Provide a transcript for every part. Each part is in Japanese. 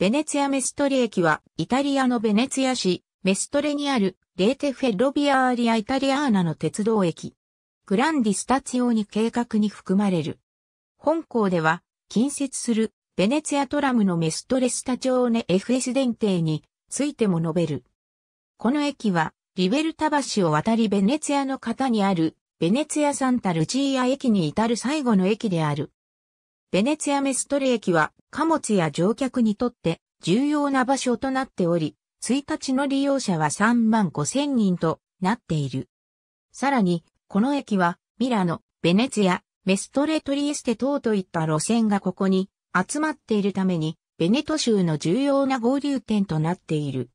ベネツィアメストレ駅は、イタリアのベネツィア市、メストレにある、レーテフェロビアーリアイタリアーナの鉄道駅。グランディスタチオに計画に含まれる。本校では、近接する、ベネツィアトラムのメストレスタチオーネ FS 電停についても述べる。この駅は、リベルタ橋を渡りベネツィアの方にある、ベネツィアサンタルチーア駅に至る最後の駅である。ベネツィアメストレ駅は貨物や乗客にとって重要な場所となっており、1日の利用者は3万5千人となっている。さらに、この駅はミラノ、ベネツィア、メストレトリエステ等といった路線がここに集まっているために、ベネト州の重要な合流点となっている。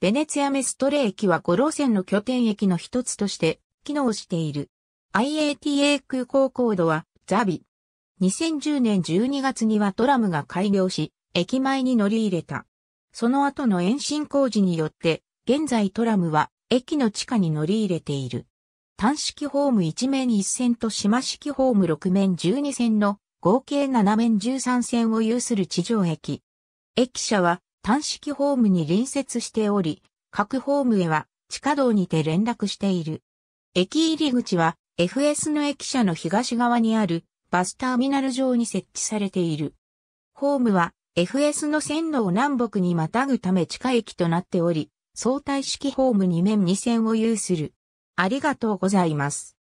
ベネツィアメストレ駅は5路線の拠点駅の一つとして機能している。IATA 空港コードはザビ。2010年12月にはトラムが開業し、駅前に乗り入れた。その後の延伸工事によって、現在トラムは駅の地下に乗り入れている。単式ホーム1面1線と島式ホーム6面12線の合計7面13線を有する地上駅。駅舎は単式ホームに隣接しており、各ホームへは地下道にて連絡している。駅入り口は FS の駅舎の東側にあるバスターミナル上に設置されている。ホームは FS の線路を南北にまたぐため地下駅となっており、相対式ホーム2面2線を有する。ありがとうございます。